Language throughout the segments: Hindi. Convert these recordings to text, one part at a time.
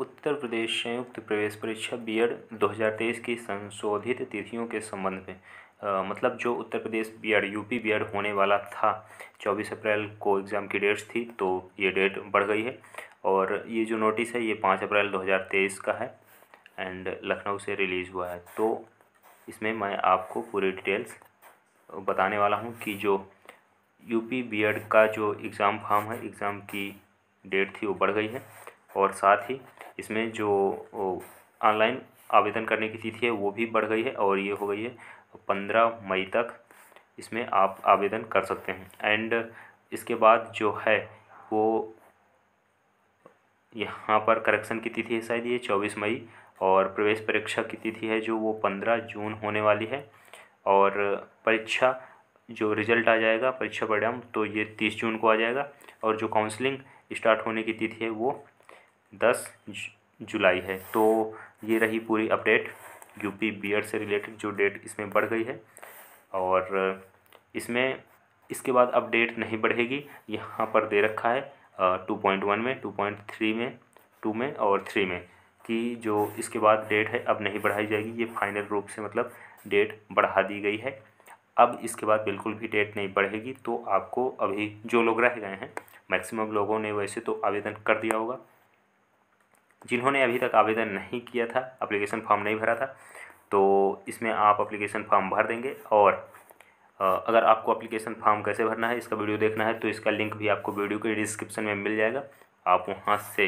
उत्तर प्रदेश संयुक्त प्रवेश परीक्षा बीएड 2023 की संशोधित तिथियों के संबंध में आ, मतलब जो Uttar Pradesh BEd UP BEd होने वाला था 24 अप्रैल को एग्ज़ाम की डेट्स थी तो ये डेट बढ़ गई है और ये जो नोटिस है ये पाँच अप्रैल 2023 का है एंड लखनऊ से रिलीज़ हुआ है तो इसमें मैं आपको पूरी डिटेल्स बताने वाला हूँ कि जो यूपी बीएड का जो एग्ज़ाम फॉर्म है एग्ज़ाम की डेट थी वो बढ़ गई है और साथ ही इसमें जो ऑनलाइन आवेदन करने की तिथि है वो भी बढ़ गई है और ये हो गई है पंद्रह मई तक इसमें आप आवेदन कर सकते हैं एंड इसके बाद जो है वो यहाँ पर करेक्शन की तिथि है शायद ये चौबीस मई और प्रवेश परीक्षा की तिथि है जो वो पंद्रह जून होने वाली है और परीक्षा जो रिजल्ट आ जाएगा परीक्षा परिणाम तो ये तीस जून को आ जाएगा और जो काउंसलिंग स्टार्ट होने की तिथि है वो दस जुलाई है तो ये रही पूरी अपडेट यूपी बीएड से रिलेटेड जो डेट इसमें बढ़ गई है और इसमें इसके बाद अब डेट नहीं बढ़ेगी यहाँ पर दे रखा है टू पॉइंट वन में टू पॉइंट थ्री में टू में और थ्री में कि जो इसके बाद डेट है अब नहीं बढ़ाई जाएगी ये फाइनल रूप से मतलब डेट बढ़ा दी गई है अब इसके बाद बिल्कुल भी डेट नहीं बढ़ेगी तो आपको अभी जो लोग रह गए हैं मैक्सिमम लोगों ने वैसे तो आवेदन कर दिया होगा जिन्होंने अभी तक आवेदन नहीं किया था अप्लीकेशन फॉर्म नहीं भरा था तो इसमें आप अप्लीकेशन फॉर्म भर देंगे और अगर आपको अप्लीकेशन फॉर्म कैसे भरना है इसका वीडियो देखना है तो इसका लिंक भी आपको वीडियो के डिस्क्रिप्शन में मिल जाएगा आप वहाँ से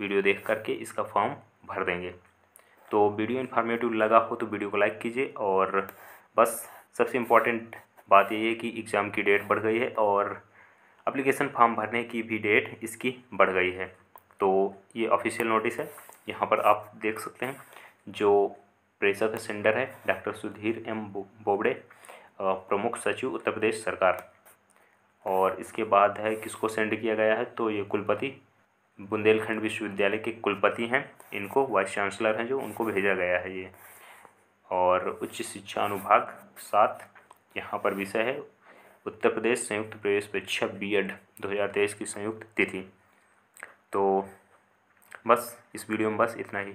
वीडियो देख करके इसका फॉर्म भर देंगे तो वीडियो इन्फॉर्मेटिव लगा हो तो वीडियो को लाइक कीजिए और बस सबसे इम्पॉर्टेंट बात ये है कि एग्ज़ाम की डेट बढ़ गई है और अप्लीकेशन फॉर्म भरने की भी डेट इसकी बढ़ गई है तो ये ऑफिशियल नोटिस है यहाँ पर आप देख सकते हैं जो प्रेसर का सेंडर है डॉक्टर सुधीर एम बोबड़े प्रमुख सचिव उत्तर प्रदेश सरकार और इसके बाद है किसको सेंड किया गया है तो ये कुलपति बुंदेलखंड विश्वविद्यालय के कुलपति हैं इनको वाइस चांसलर हैं जो उनको भेजा गया है ये और उच्च शिक्षा अनुभाग सात यहाँ पर विषय है उत्तर प्रदेश संयुक्त प्रवेश परीक्षा बी एड दो की संयुक्त तिथि तो बस इस वीडियो में बस इतना ही